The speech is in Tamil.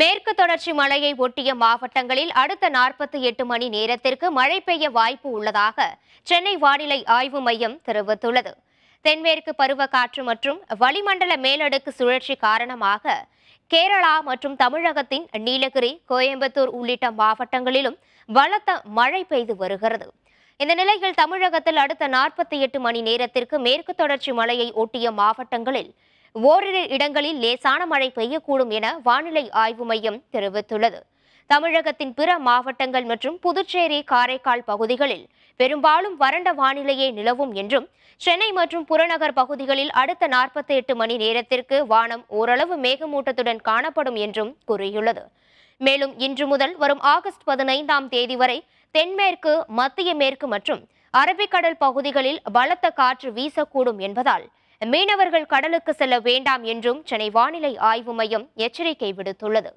மேற்கு தொடர்ச்சி மலையை ஒட்டிய மாவட்டங்களில் அடுத்த நாற்பத்தி எட்டு மணி நேரத்திற்கு மழை பெய்ய வாய்ப்பு உள்ளதாக சென்னை வானிலை ஆய்வு மையம் தெரிவித்துள்ளது தென்மேற்கு பருவ காற்று மற்றும் வளிமண்டல மேலடுக்கு சுழற்சி காரணமாக கேரளா மற்றும் தமிழகத்தின் நீலகிரி கோயம்புத்தூர் உள்ளிட்ட மாவட்டங்களிலும் பலத்த மழை பெய்து வருகிறது இந்த நிலையில் தமிழகத்தில் அடுத்த நாற்பத்தி எட்டு மணி நேரத்திற்கு மேற்கு தொடர்ச்சி மலையை ஒட்டிய மாவட்டங்களில் ஓரிரு இடங்களில் லேசான மழை பெய்யக்கூடும் என வானிலை ஆய்வு மையம் தெரிவித்துள்ளது தமிழகத்தின் பிற மாவட்டங்கள் மற்றும் புதுச்சேரி காரைக்கால் பகுதிகளில் பெரும்பாலும் வறண்ட வானிலையே நிலவும் என்றும் சென்னை மற்றும் புறநகர் பகுதிகளில் அடுத்த நாற்பத்தி எட்டு மணி நேரத்திற்கு வானம் ஓரளவு மேகமூட்டத்துடன் காணப்படும் என்றும் கூறியுள்ளது மேலும் இன்று முதல் வரும் ஆகஸ்ட் பதினைந்தாம் தேதி வரை தென்மேற்கு மத்திய மேற்கு மற்றும் அரபிக்கடல் பகுதிகளில் பலத்த காற்று வீசக்கூடும் என்பதால் மீனவர்கள் கடலுக்கு செல்ல வேண்டாம் என்றும் சென்னை வானிலை ஆய்வு மையம் எச்சரிக்கை விடுத்துள்ளது